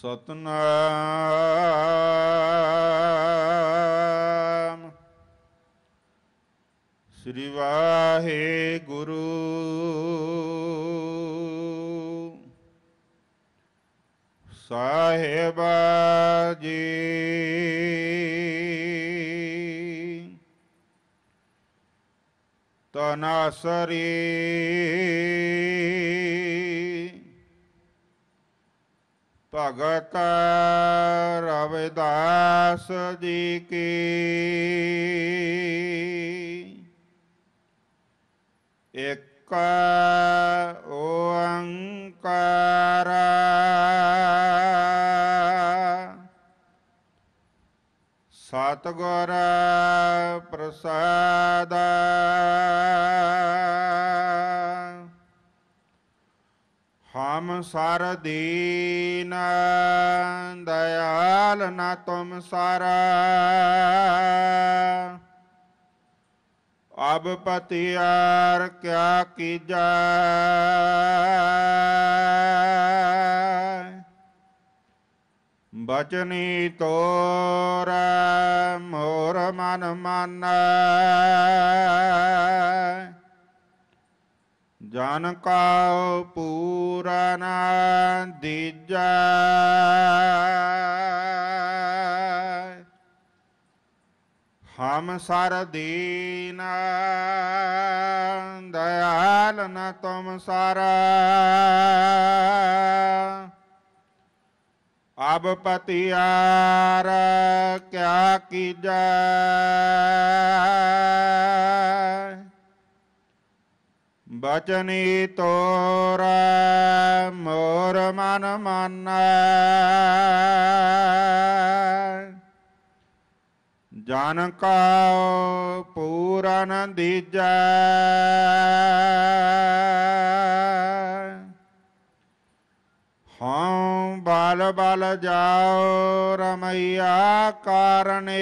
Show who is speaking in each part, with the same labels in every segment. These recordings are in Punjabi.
Speaker 1: ਸਤਨਾਮ ਸ੍ਰੀ ਵਾਹਿਗੁਰੂ ਸਾਹਿਬ ਜੀ ਤਨਾਸਰੀ ਭਗਤ ਰਵਿਦਾਸ ਜੀ ਕੀ ਇੱਕ ਓੰਕਾਰ ਸਤਗੁਰ ਪ੍ਰਸਾਦਾ ਤੁਮ ਸਰ ਦੀਨ ਦਇਆਲ ਨਾ ਤੁਮ ਸਰ ਅਬ ਪਤਿਆਰ ਕਿਆ ਕੀਜੈ ਬਚਨੀ ਤੋਰ ਮੋਰ ਮਨ ਮਨ ਜਨ ਕਾ ਪੂਰਨ ਦਿਜੈ ਹਮ ਸਰ ਦੀਨ ਦਇਆਲ ਨ ਤੁਮ ਸਰ ਅਬ ਪਤਿਆਰ ਕਿਆ ਕੀਜੈ ਬਚਨੀ ਤੋਰ ਮੋਰ ਮਨ ਮਾਨੈ ਜਨ ਕਾ ਪੂਰਨ ਦੀਜੈ ਹਉ ਬਲ ਬਲ ਜਾਓ ਰਮਈਆ ਕਰਨੇ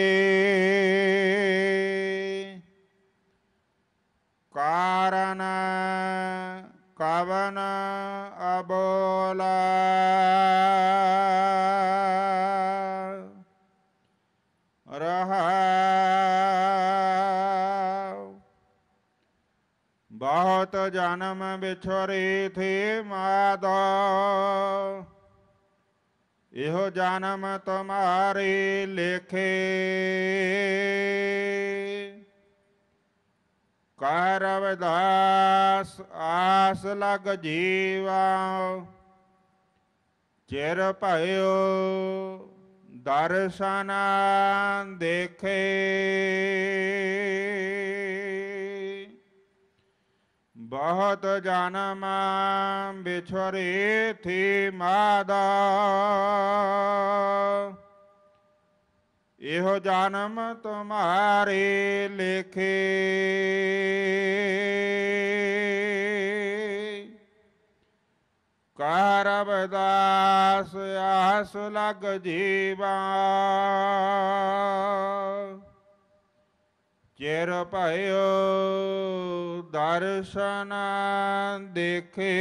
Speaker 1: ਅਬੋਲਾ ਰਹਾ ਬਹੁਤ ਜਨਮ ਵਿਛੋਰੀ ਥੀ ਮਾਦਾ ਇਹੋ ਜਨਮ ਤੁਮਾਰੇ ਲੇਖੇ ਕਰ ਵਿਦਾਸ ਆਸ ਲਗ ਜੀਵਾ ਚਿਰ ਭਇਓ ਦਰਸ਼ਨ ਦੇਖੇ ਬਹੁਤ ਜਨਮ ਵਿਛਰੇ ਥੀ ਮਾਦਾ ਇਹੋ ਜਨਮ ਤੁਮਾਰੇ ਲਿਖੇ ਕਰਬ ਦਾਸ ਆਸ ਲਗ ਜੀਵਾ ਚਿਰ ਭਇਓ ਦਰਸ਼ਨ ਦੇਖੇ